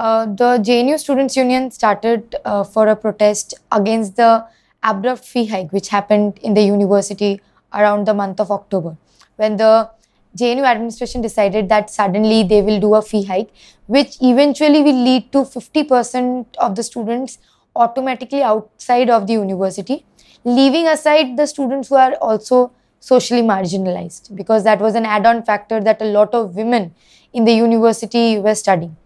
Uh, the JNU Students Union started uh, for a protest against the abrupt fee hike which happened in the university around the month of October when the JNU administration decided that suddenly they will do a fee hike which eventually will lead to 50% of the students automatically outside of the university leaving aside the students who are also socially marginalized because that was an add-on factor that a lot of women in the university were studying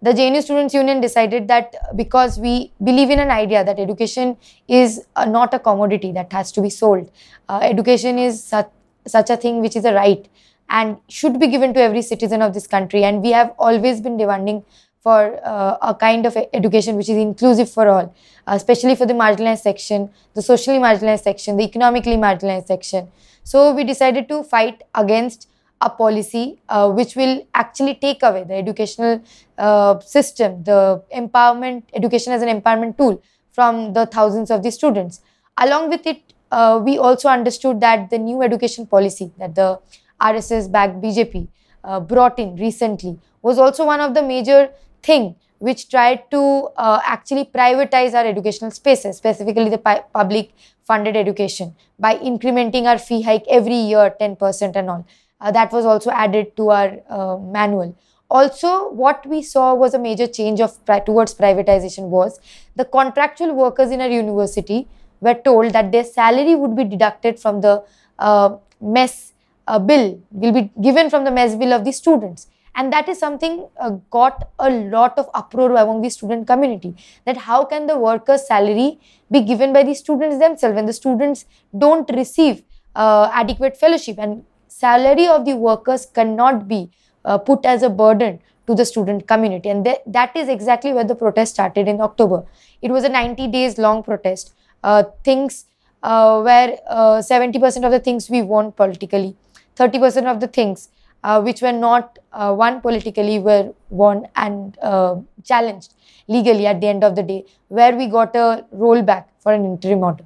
the JNU Students Union decided that because we believe in an idea that education is uh, not a commodity that has to be sold, uh, education is such, such a thing which is a right and should be given to every citizen of this country. And we have always been demanding for uh, a kind of education which is inclusive for all, uh, especially for the marginalized section, the socially marginalized section, the economically marginalized section. So we decided to fight against a policy uh, which will actually take away the educational uh, system, the empowerment, education as an empowerment tool from the thousands of the students. Along with it, uh, we also understood that the new education policy that the RSS backed BJP uh, brought in recently was also one of the major thing which tried to uh, actually privatize our educational spaces, specifically the public funded education by incrementing our fee hike every year 10% and all. Uh, that was also added to our uh, manual. Also, what we saw was a major change of pri towards privatization was the contractual workers in our university were told that their salary would be deducted from the uh, mess uh, bill, will be given from the mess bill of the students. And that is something uh, got a lot of uproar among the student community that how can the worker's salary be given by the students themselves when the students don't receive uh, adequate fellowship and salary of the workers cannot be uh, put as a burden to the student community. And th that is exactly where the protest started in October. It was a 90 days long protest. Uh, things uh, where 70% uh, of the things we want politically, 30% of the things uh, which were not uh, won politically were won and challenged legally at the end of the day, where we got a rollback for an interim order.